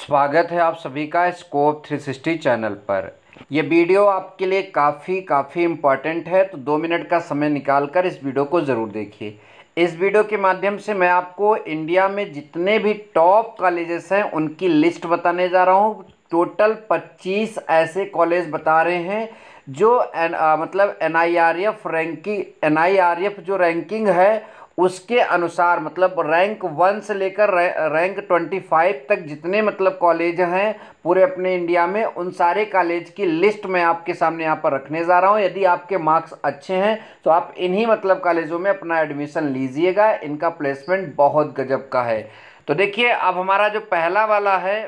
स्वागत है आप सभी का स्कोप 360 चैनल पर यह वीडियो आपके लिए काफ़ी काफ़ी इम्पॉर्टेंट है तो दो मिनट का समय निकालकर इस वीडियो को ज़रूर देखिए इस वीडियो के माध्यम से मैं आपको इंडिया में जितने भी टॉप कॉलेजेस हैं उनकी लिस्ट बताने जा रहा हूँ टोटल 25 ऐसे कॉलेज बता रहे हैं जो एन, आ, मतलब N I R F ranking N I R F जो रैंकिंग है उसके अनुसार मतलब रैंक वन से लेकर रैंक ट्वेंटी फाइव तक जितने मतलब कॉलेज हैं पूरे अपने इंडिया में उन सारे कॉलेज की लिस्ट मैं आपके सामने यहाँ पर रखने जा रहा हूँ यदि आपके मार्क्स अच्छे हैं तो आप इन्हीं मतलब कॉलेजों में अपना एडमिशन लीजिएगा इनका प्लेसमेंट बहुत गजब का है तो देखिए अब हमारा जो पहला वाला है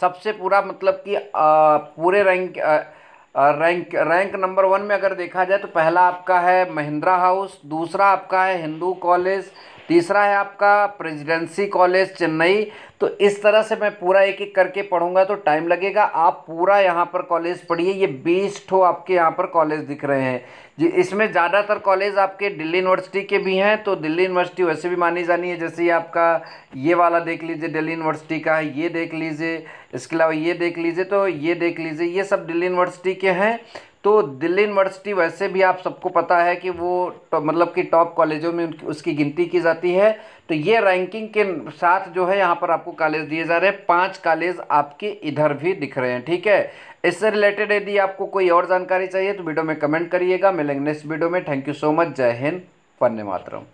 सबसे पूरा मतलब कि पूरे rank rank rank number one में अगर देखा जाए तो पहला आपका है महिंद्रा हाउस दूसरा आपका है हिंदू कॉलेज तीसरा है आपका प्रेजिडेंसी कॉलेज चेन्नई तो इस तरह से मैं पूरा एक एक करके पढ़ूंगा तो टाइम लगेगा आप पूरा यहाँ पर कॉलेज पढ़िए ये बीस ठो आपके यहाँ पर कॉलेज दिख रहे हैं जी इसमें ज़्यादातर कॉलेज आपके दिल्ली यूनिवर्सिटी के भी हैं तो दिल्ली यूनिवर्सिटी वैसे भी मानी जानी है जैसे ही आपका ये वाला देख लीजिए दिल्ली यूनिवर्सिटी का है ये देख लीजिए इसके अलावा ये देख लीजिए तो ये देख लीजिए ये सब दिल्ली यूनिवर्सिटी के हैं तो दिल्ली यूनिवर्सिटी वैसे भी आप सबको पता है कि वो तो, मतलब कि टॉप कॉलेजों में उसकी गिनती की जाती है तो ये रैंकिंग के साथ जो है यहाँ पर आपको कॉलेज दिए जा रहे हैं पाँच कॉलेज आपके इधर भी दिख रहे हैं ठीक है इससे रिलेटेड यदि आपको कोई और जानकारी चाहिए तो वीडियो में कमेंट करिएगा मिलेंगे नेक्स्ट वीडियो में थैंक यू सो मच जय हिंद पन्ने मातरम